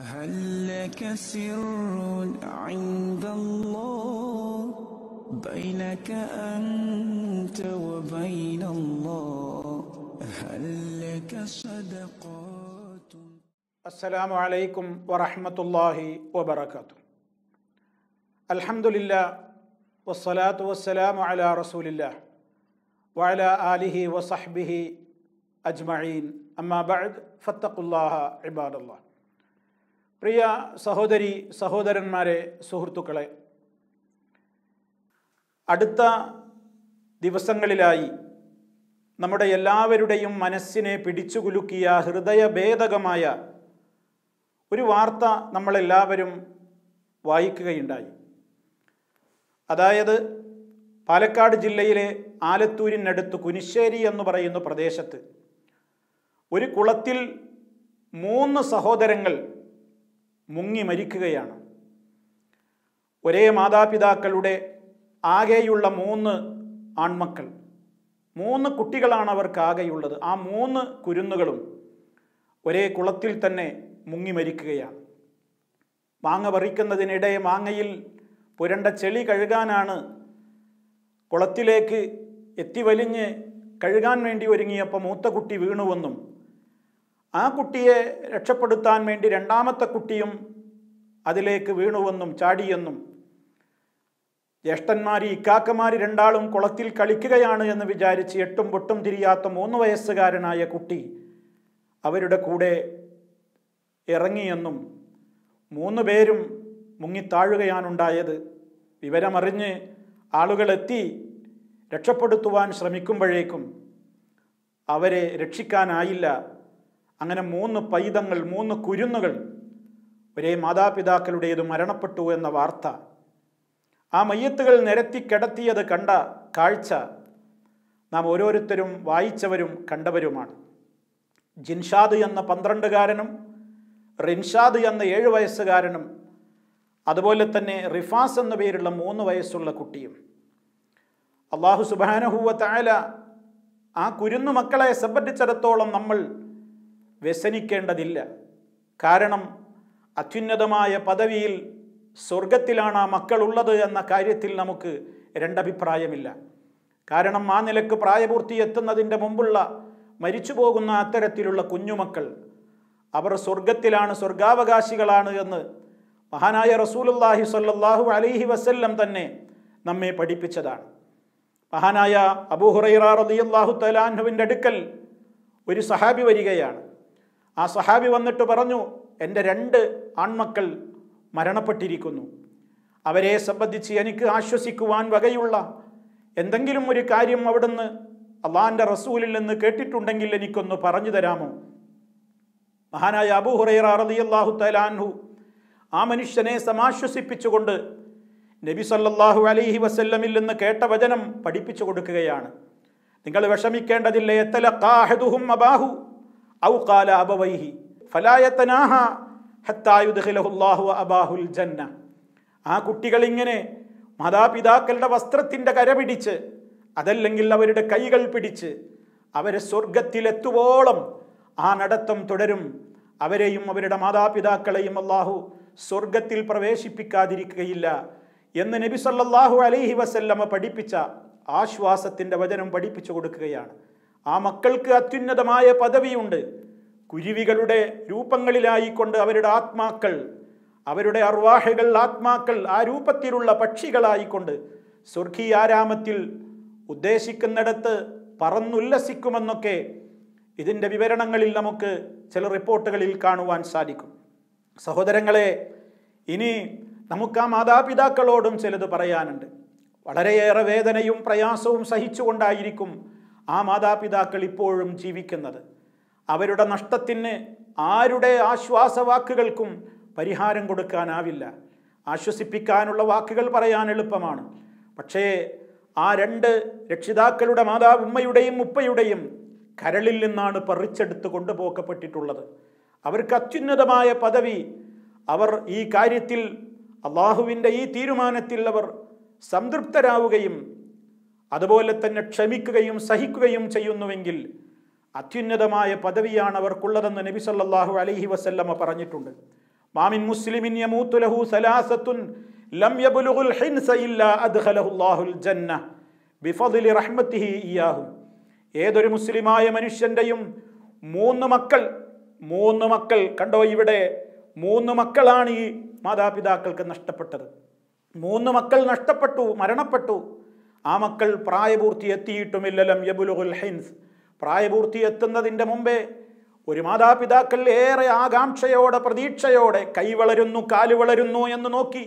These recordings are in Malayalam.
هل لك سر عند الله بينك أنت وبين الله هل لك صدقات السلام عليكم ورحمة الله وبركاته الحمد لله والصلاة والسلام على رسول الله وعلى آله وصحبه أجمعين أما بعد فاتقوا الله عباد الله പ്രിയ സഹോദരി സഹോദരന്മാരെ സുഹൃത്തുക്കളെ അടുത്ത ദിവസങ്ങളിലായി നമ്മുടെ എല്ലാവരുടെയും മനസ്സിനെ പിടിച്ചുകുലുക്കിയ ഹൃദയഭേദകമായ ഒരു വാർത്ത നമ്മളെല്ലാവരും വായിക്കുകയുണ്ടായി അതായത് പാലക്കാട് ജില്ലയിലെ ആലത്തൂരിനടുത്ത് കുനിശ്ശേരി എന്ന് പറയുന്ന പ്രദേശത്ത് ഒരു കുളത്തിൽ മൂന്ന് സഹോദരങ്ങൾ മുങ്ങി മരിക്കുകയാണ് ഒരേ മാതാപിതാക്കളുടെ ആകെയുള്ള മൂന്ന് ആൺമക്കൾ മൂന്ന് കുട്ടികളാണ് അവർക്ക് ആകെയുള്ളത് ആ മൂന്ന് കുരുന്നുകളും ഒരേ കുളത്തിൽ തന്നെ മുങ്ങി മരിക്കുകയാണ് മാങ്ങ പറിക്കുന്നതിനിടെ മാങ്ങയിൽ പുരണ്ട ചെളി കഴുകാനാണ് കുളത്തിലേക്ക് എത്തിവലിഞ്ഞ് കഴുകാൻ വേണ്ടി ഒരുങ്ങിയപ്പോൾ മൂത്ത കുട്ടി വീണുവെന്നും ആ കുട്ടിയെ രക്ഷപ്പെടുത്താൻ വേണ്ടി രണ്ടാമത്തെ കുട്ടിയും അതിലേക്ക് വീണുവെന്നും ചാടിയെന്നും ജ്യേഷ്ഠന്മാർ ഇക്കാക്കമാർ രണ്ടാളും കുളത്തിൽ കളിക്കുകയാണ് എന്ന് വിചാരിച്ച് എട്ടും പൊട്ടും തിരിയാത്ത മൂന്ന് വയസ്സുകാരനായ കുട്ടി അവരുടെ കൂടെ ഇറങ്ങിയെന്നും മൂന്ന് പേരും മുങ്ങിത്താഴുകയാണുണ്ടായത് വിവരമറിഞ്ഞ് ആളുകളെത്തി രക്ഷപ്പെടുത്തുവാൻ ശ്രമിക്കുമ്പോഴേക്കും അവരെ രക്ഷിക്കാനായില്ല അങ്ങനെ മൂന്ന് പൈതങ്ങൾ മൂന്ന് കുരുന്നുകൾ ഒരേ മാതാപിതാക്കളുടേത് മരണപ്പെട്ടു എന്ന വാർത്ത ആ മയ്യത്തുകൾ നിരത്തി കിടത്തിയത് കണ്ട കാഴ്ച നാം ഓരോരുത്തരും വായിച്ചവരും കണ്ടവരുമാണ് ജിൻഷാദ് എന്ന പന്ത്രണ്ടുകാരനും റിൻഷാദ് എന്ന ഏഴ് വയസ്സുകാരനും അതുപോലെ തന്നെ റിഫാസ് എന്ന പേരുള്ള മൂന്ന് വയസ്സുള്ള കുട്ടിയും അള്ളാഹു സുബാനഹുവ താല ആ കുരുന്നു മക്കളെ സംബന്ധിച്ചിടത്തോളം നമ്മൾ വ്യസനിക്കേണ്ടതില്ല കാരണം അത്യുന്നതമായ പദവിയിൽ സ്വർഗത്തിലാണ് ആ മക്കളുള്ളത് എന്ന കാര്യത്തിൽ നമുക്ക് രണ്ടഭിപ്രായമില്ല കാരണം ആ നിലക്ക് പ്രായപൂർത്തി എത്തുന്നതിൻ്റെ മുമ്പുള്ള മരിച്ചു പോകുന്ന അത്തരത്തിലുള്ള കുഞ്ഞുമക്കൾ അവർ സ്വർഗത്തിലാണ് സ്വർഗാവകാശികളാണ് എന്ന് മഹാനായ റസൂലുല്ലാഹി സല്ലാഹു അലൈഹി വസല്ലം തന്നെ നമ്മെ പഠിപ്പിച്ചതാണ് മഹാനായ അബൂഹുറൈറ റതിയല്ലാഹു തലാൻഹുവിൻ്റെ അടുക്കൽ ഒരു സഹാബി വരികയാണ് ആ സഹാബി വന്നിട്ട് പറഞ്ഞു എൻ്റെ രണ്ട് ആൺമക്കൾ മരണപ്പെട്ടിരിക്കുന്നു അവരെ സംബന്ധിച്ച് എനിക്ക് ആശ്വസിക്കുവാൻ വകയുള്ള എന്തെങ്കിലും ഒരു കാര്യം അവിടുന്ന് അള്ളാഹാൻ്റെ റസൂലിൽ നിന്ന് കേട്ടിട്ടുണ്ടെങ്കിൽ എനിക്കൊന്ന് പറഞ്ഞു തരാമോ മഹാനായ അബു ഹുറൈറ അറലി അള്ളാഹു തലാൻഹു ആ മനുഷ്യനെ സമാശ്വസിപ്പിച്ചുകൊണ്ട് നബി സല്ലാഹു അലൈഹി വസല്ലമിൽ നിന്ന് കേട്ട വചനം പഠിപ്പിച്ചു കൊടുക്കുകയാണ് നിങ്ങൾ വിഷമിക്കേണ്ടതില്ല എത്തല കാഹദുഹും അബാഹു ഔ അബവൈഹി ഫലായത്തനാഹ ഹത്തായുദ്ഹുല്ലാഹു അബാഹുൽ ജന്ന ആ കുട്ടികളിങ്ങനെ മാതാപിതാക്കളുടെ വസ്ത്രത്തിൻ്റെ കരപിടിച്ച് അതല്ലെങ്കിൽ അവരുടെ കൈകൾ പിടിച്ച് അവരെ സ്വർഗത്തിലെത്തുവോളം ആ നടത്തം തുടരും അവരെയും അവരുടെ മാതാപിതാക്കളെയും അള്ളാഹു സ്വർഗത്തിൽ പ്രവേശിപ്പിക്കാതിരിക്കുകയില്ല എന്ന് നബി സല്ലാഹു അലൈഹി വസല്ലമ പഠിപ്പിച്ച ആശ്വാസത്തിൻ്റെ വചനം പഠിപ്പിച്ചു കൊടുക്കുകയാണ് ആ മക്കൾക്ക് അത്യുന്നതമായ പദവിയുണ്ട് കുരുവികളുടെ രൂപങ്ങളിലായിക്കൊണ്ട് അവരുടെ ആത്മാക്കൾ അവരുടെ അർവാഹകൾ ആത്മാക്കൾ ആ രൂപത്തിലുള്ള പക്ഷികളായിക്കൊണ്ട് സ്വർഗീയാരാമത്തിൽ ഉദ്ദേശിക്കുന്നിടത്ത് പറന്നുല്ലസിക്കുമെന്നൊക്കെ ഇതിൻ്റെ വിവരണങ്ങളിൽ നമുക്ക് ചില റിപ്പോർട്ടുകളിൽ കാണുവാൻ സാധിക്കും സഹോദരങ്ങളെ ഇനി നമുക്ക് ആ മാതാപിതാക്കളോടും ചിലത് പറയാനുണ്ട് വളരെയേറെ വേദനയും പ്രയാസവും സഹിച്ചുകൊണ്ടായിരിക്കും ആ മാതാപിതാക്കൾ ഇപ്പോഴും ജീവിക്കുന്നത് അവരുടെ നഷ്ടത്തിന് ആരുടെ ആശ്വാസവാക്കുകൾക്കും പരിഹാരം കൊടുക്കാനാവില്ല ആശ്വസിപ്പിക്കാനുള്ള വാക്കുകൾ പറയാൻ എളുപ്പമാണ് പക്ഷേ ആ രണ്ട് രക്ഷിതാക്കളുടെ മാതാ ഉമ്മയുടെയും ഉപ്പയുടെയും കരളിൽ നിന്നാണ് പറിച്ചെടുത്ത് കൊണ്ടുപോക്കപ്പെട്ടിട്ടുള്ളത് അവർക്ക് അത്യുന്നതമായ പദവി അവർ ഈ കാര്യത്തിൽ അള്ളാഹുവിൻ്റെ ഈ തീരുമാനത്തിൽ അവർ സംതൃപ്തരാവുകയും അതുപോലെ തന്നെ ക്ഷമിക്കുകയും സഹിക്കുകയും ചെയ്യുന്നുവെങ്കിൽ അത്യുന്നതമായ പദവിയാണ് അവർക്കുള്ളതെന്ന് നബി സല്ലാഹു അലൈഹി വസല്ലമ പറഞ്ഞിട്ടുണ്ട് മാമിൻ മുസ്ലിമിൻ യമൂത്തുലഹു സലാസത്തുൻ ലം യബുലുഹുൽ ഹിൻസ അദ്ഖലഹുല്ലാഹുൽ ജന്ന ബിഫദിലി റഹ്മത്തിഹി ഇയാഹു ഏതൊരു മുസ്ലിമായ മനുഷ്യൻ്റെയും മൂന്ന് മക്കൾ മൂന്ന് മക്കൾ കണ്ടോ ഇവിടെ മൂന്ന് മക്കളാണ് ഈ മാതാപിതാക്കൾക്ക് നഷ്ടപ്പെട്ടത് മൂന്ന് മക്കൾ നഷ്ടപ്പെട്ടു മരണപ്പെട്ടു ആ മക്കൾ പ്രായപൂർത്തി എത്തിയിട്ടുമില്ലലം യബുലുൽ ഹിൻസ് പ്രായപൂർത്തി എത്തുന്നതിൻ്റെ മുമ്പേ ഒരു മാതാപിതാക്കൾ ഏറെ ആകാംക്ഷയോടെ പ്രതീക്ഷയോടെ കാലു വളരുന്നു എന്ന് നോക്കി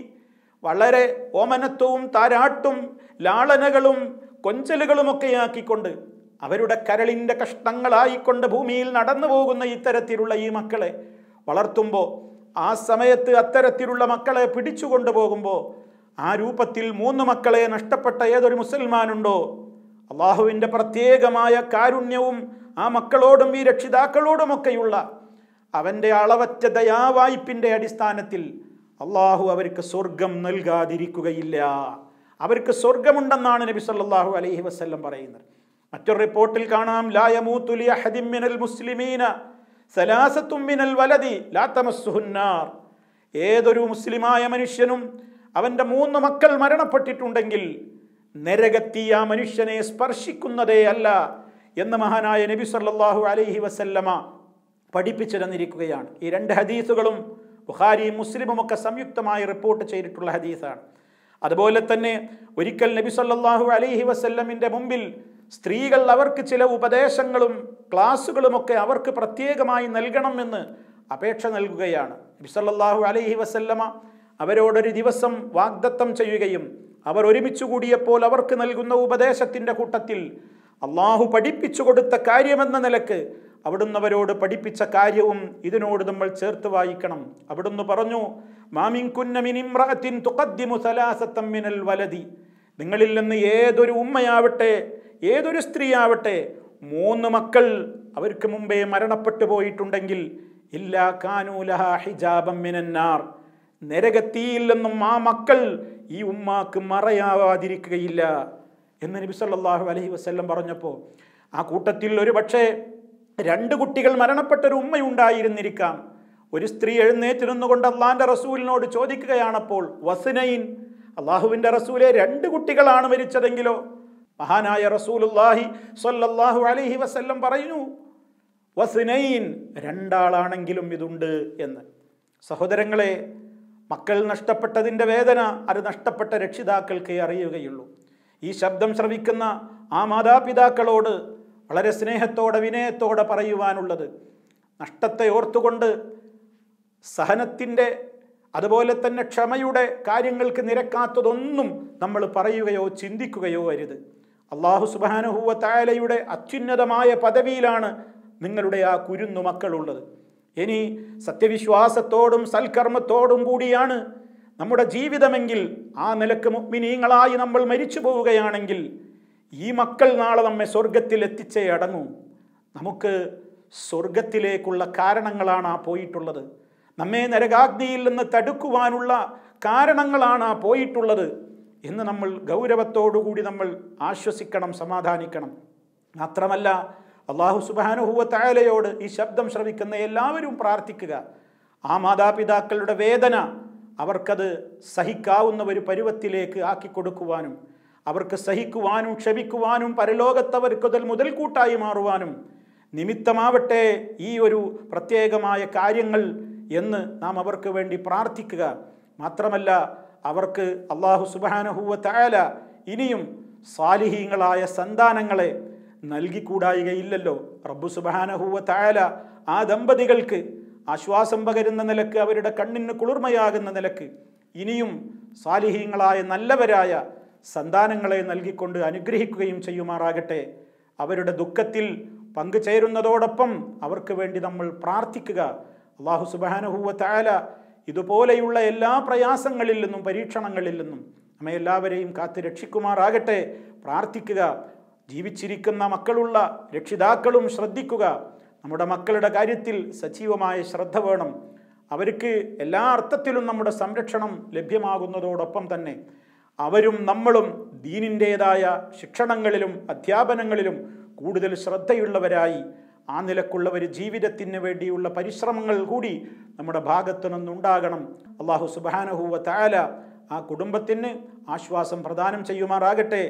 വളരെ ഓമനത്വവും താരാട്ടും ലാളനകളും കൊഞ്ചലുകളുമൊക്കെ ആക്കിക്കൊണ്ട് അവരുടെ കരളിൻ്റെ കഷ്ടങ്ങളായിക്കൊണ്ട് ഭൂമിയിൽ നടന്നു പോകുന്ന ഇത്തരത്തിലുള്ള ഈ മക്കളെ വളർത്തുമ്പോൾ ആ സമയത്ത് അത്തരത്തിലുള്ള മക്കളെ പിടിച്ചു കൊണ്ടുപോകുമ്പോൾ ആ രൂപത്തിൽ മൂന്ന് മക്കളെ നഷ്ടപ്പെട്ട ഏതൊരു മുസൽമാനുണ്ടോ അള്ളാഹുവിൻ്റെ പ്രത്യേകമായ കാരുണ്യവും ആ മക്കളോടും ഈ രക്ഷിതാക്കളോടുമൊക്കെയുള്ള അവൻ്റെ അളവറ്റ ദയാവായ്പിൻ്റെ അടിസ്ഥാനത്തിൽ അള്ളാഹു അവർക്ക് സ്വർഗം നൽകാതിരിക്കുകയില്ല അവർക്ക് സ്വർഗമുണ്ടെന്നാണ് നബി സല്ലാഹു അലൈഹി വസ്ല്ലം പറയുന്നത് മറ്റൊരു റിപ്പോർട്ടിൽ കാണാം ലായമൂത്തുലി അഹദിമിനൽ മുസ്ലിമീന സലാസത്തുമ്മിനൽ വലതി ലാത്തമസ്സുഹുന്നാർ ഏതൊരു മുസ്ലിമായ മനുഷ്യനും അവൻ്റെ മൂന്ന് മക്കൾ മരണപ്പെട്ടിട്ടുണ്ടെങ്കിൽ നരകത്തി ആ മനുഷ്യനെ സ്പർശിക്കുന്നതേ അല്ല എന്ന് മഹാനായ നബി സല്ലാഹു അലൈഹി വസല്ലമ പഠിപ്പിച്ചു തന്നിരിക്കുകയാണ് ഈ രണ്ട് ഹദീസുകളും ബുഖാരി മുസ്ലിമും ഒക്കെ സംയുക്തമായി റിപ്പോർട്ട് ചെയ്തിട്ടുള്ള ഹദീസാണ് അതുപോലെ തന്നെ ഒരിക്കൽ നബി സല്ലാഹു അലൈഹി വസല്ലമിൻ്റെ മുമ്പിൽ സ്ത്രീകൾ അവർക്ക് ചില ഉപദേശങ്ങളും ക്ലാസ്സുകളുമൊക്കെ അവർക്ക് പ്രത്യേകമായി നൽകണമെന്ന് അപേക്ഷ നൽകുകയാണ് നബി സല്ലാഹു അലൈഹി വസല്ലമ അവരോടൊരു ദിവസം വാഗ്ദത്തം ചെയ്യുകയും അവർ ഒരുമിച്ചു കൂടിയപ്പോൾ അവർക്ക് നൽകുന്ന ഉപദേശത്തിൻ്റെ കൂട്ടത്തിൽ അള്ളാഹു പഠിപ്പിച്ചു കൊടുത്ത കാര്യമെന്ന നിലക്ക് അവിടുന്ന് അവരോട് പഠിപ്പിച്ച കാര്യവും ഇതിനോട് നമ്മൾ ചേർത്ത് വായിക്കണം അവിടുന്ന് പറഞ്ഞു മിനൽ വലതി നിങ്ങളിൽ നിന്ന് ഏതൊരു ഉമ്മയാവട്ടെ ഏതൊരു സ്ത്രീയാവട്ടെ മൂന്ന് മക്കൾ അവർക്ക് മുമ്പേ മരണപ്പെട്ടു പോയിട്ടുണ്ടെങ്കിൽ ഇല്ലാ കാനൂലഹ ഹിജാബം മിനന്നാർ നരകത്തിയില്ലെന്നും ആ മക്കൾ ഈ ഉമ്മാക്ക് മറയാവാതിരിക്കുകയില്ല എന്ന് നബി സല്ലാഹു അലഹി വസ്ല്ലം പറഞ്ഞപ്പോൾ ആ കൂട്ടത്തിൽ ഒരു പക്ഷേ രണ്ട് കുട്ടികൾ മരണപ്പെട്ട ഒരു ഉമ്മയുണ്ടായിരുന്നിരിക്കാം ഒരു സ്ത്രീ എഴുന്നേറ്റ് നിന്നുകൊണ്ട് അള്ളാഹിൻ്റെ റസൂലിനോട് ചോദിക്കുകയാണപ്പോൾ വസുനൈൻ അള്ളാഹുവിൻ്റെ റസൂലെ രണ്ട് കുട്ടികളാണ് മരിച്ചതെങ്കിലോ മഹാനായ റസൂലുല്ലാഹി സൊല്ലാഹു അലഹി വസ്ല്ലം പറയുന്നു വസുനൈൻ രണ്ടാളാണെങ്കിലും ഇതുണ്ട് എന്ന് സഹോദരങ്ങളെ മക്കൾ നഷ്ടപ്പെട്ടതിൻ്റെ വേദന അത് നഷ്ടപ്പെട്ട രക്ഷിതാക്കൾക്കേ അറിയുകയുള്ളൂ ഈ ശബ്ദം ശ്രവിക്കുന്ന ആ മാതാപിതാക്കളോട് വളരെ സ്നേഹത്തോടെ വിനയത്തോടെ പറയുവാനുള്ളത് നഷ്ടത്തെ ഓർത്തുകൊണ്ട് സഹനത്തിൻ്റെ അതുപോലെ തന്നെ ക്ഷമയുടെ കാര്യങ്ങൾക്ക് നിരക്കാത്തതൊന്നും നമ്മൾ പറയുകയോ ചിന്തിക്കുകയോ അരുത് അള്ളാഹു സുബാനുഹൂവ തായാലയുടെ അത്യുന്നതമായ പദവിയിലാണ് നിങ്ങളുടെ ആ കുരുന്നു മക്കളുള്ളത് ഇനി സത്യവിശ്വാസത്തോടും സൽക്കർമ്മത്തോടും കൂടിയാണ് നമ്മുടെ ജീവിതമെങ്കിൽ ആ നിലക്ക് മുഗ്മിനീങ്ങളായി നമ്മൾ മരിച്ചു പോവുകയാണെങ്കിൽ ഈ മക്കൾ നാളെ നമ്മെ സ്വർഗത്തിൽ എത്തിച്ചേ അടങ്ങും നമുക്ക് സ്വർഗത്തിലേക്കുള്ള കാരണങ്ങളാണ് ആ പോയിട്ടുള്ളത് നമ്മെ നരകാഗ്നിയിൽ നിന്ന് തടുക്കുവാനുള്ള കാരണങ്ങളാണ് ആ പോയിട്ടുള്ളത് എന്ന് നമ്മൾ ഗൗരവത്തോടുകൂടി നമ്മൾ ആശ്വസിക്കണം സമാധാനിക്കണം മാത്രമല്ല അള്ളാഹു സുബാനുഹൂവത്തായാലയോട് ഈ ശബ്ദം ശ്രവിക്കുന്ന എല്ലാവരും പ്രാർത്ഥിക്കുക ആ മാതാപിതാക്കളുടെ വേദന അവർക്കത് സഹിക്കാവുന്ന ഒരു പരുവത്തിലേക്ക് ആക്കി കൊടുക്കുവാനും അവർക്ക് സഹിക്കുവാനും ക്ഷമിക്കുവാനും പരലോകത്തവർക്കുതൽ മുതൽക്കൂട്ടായി മാറുവാനും നിമിത്തമാവട്ടെ ഈ ഒരു പ്രത്യേകമായ കാര്യങ്ങൾ എന്ന് നാം അവർക്ക് വേണ്ടി പ്രാർത്ഥിക്കുക മാത്രമല്ല അവർക്ക് അള്ളാഹു സുബാനഹൂവ തയാല ഇനിയും സാലിഹീങ്ങളായ സന്താനങ്ങളെ നൽകിക്കൂടായികയില്ലല്ലോ റബ്ബു സുബാനഹൂവ തായാല ആ ദമ്പതികൾക്ക് ആശ്വാസം പകരുന്ന നിലക്ക് അവരുടെ കണ്ണിന് കുളിർമയാകുന്ന നിലക്ക് ഇനിയും സാലിഹീങ്ങളായ നല്ലവരായ സന്താനങ്ങളെ നൽകിക്കൊണ്ട് അനുഗ്രഹിക്കുകയും ചെയ്യുമാറാകട്ടെ അവരുടെ ദുഃഖത്തിൽ പങ്കുചേരുന്നതോടൊപ്പം അവർക്ക് വേണ്ടി നമ്മൾ പ്രാർത്ഥിക്കുക അള്ളാഹു സുബാനഹൂവ തായാല ഇതുപോലെയുള്ള എല്ലാ പ്രയാസങ്ങളിൽ നിന്നും പരീക്ഷണങ്ങളിൽ നിന്നും നമ്മെ എല്ലാവരെയും കാത്തു രക്ഷിക്കുമാറാകട്ടെ പ്രാർത്ഥിക്കുക ജീവിച്ചിരിക്കുന്ന മക്കളുള്ള രക്ഷിതാക്കളും ശ്രദ്ധിക്കുക നമ്മുടെ മക്കളുടെ കാര്യത്തിൽ സജീവമായ ശ്രദ്ധ വേണം അവർക്ക് എല്ലാ അർത്ഥത്തിലും നമ്മുടെ സംരക്ഷണം ലഭ്യമാകുന്നതോടൊപ്പം തന്നെ അവരും നമ്മളും ദീനിൻ്റേതായ ശിക്ഷണങ്ങളിലും അധ്യാപനങ്ങളിലും കൂടുതൽ ശ്രദ്ധയുള്ളവരായി ആ നിലക്കുള്ളവർ ജീവിതത്തിന് വേണ്ടിയുള്ള പരിശ്രമങ്ങൾ കൂടി നമ്മുടെ ഭാഗത്തു നിന്നുണ്ടാകണം അള്ളാഹു സുബാനഹുവ താല ആ കുടുംബത്തിന് ആശ്വാസം പ്രദാനം ചെയ്യുമാറാകട്ടെ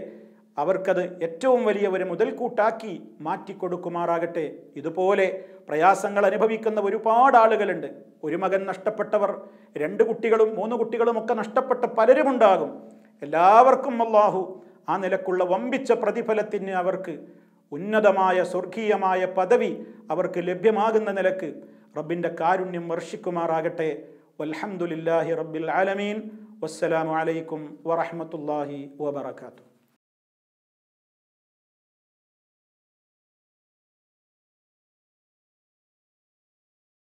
അവർക്കത് ഏറ്റവും വലിയ ഒരു മുതൽക്കൂട്ടാക്കി മാറ്റിക്കൊടുക്കുമാറാകട്ടെ ഇതുപോലെ പ്രയാസങ്ങൾ അനുഭവിക്കുന്ന ഒരുപാട് ആളുകളുണ്ട് ഒരു മകൻ നഷ്ടപ്പെട്ടവർ രണ്ട് കുട്ടികളും മൂന്ന് കുട്ടികളും ഒക്കെ നഷ്ടപ്പെട്ട പലരുമുണ്ടാകും എല്ലാവർക്കും അള്ളാഹു ആ നിലക്കുള്ള വമ്പിച്ച പ്രതിഫലത്തിന് അവർക്ക് ഉന്നതമായ സ്വർഗീയമായ പദവി അവർക്ക് ലഭ്യമാകുന്ന നിലക്ക് റബ്ബിൻ്റെ കാരുണ്യം വർഷിക്കുമാറാകട്ടെ വൽഹമുല്ലാഹി റബ്ബിൽ ആലമീൻ വസ്സലാമലൈക്കും വറഹമത്തല്ലാഹി വബർക്കാത്തു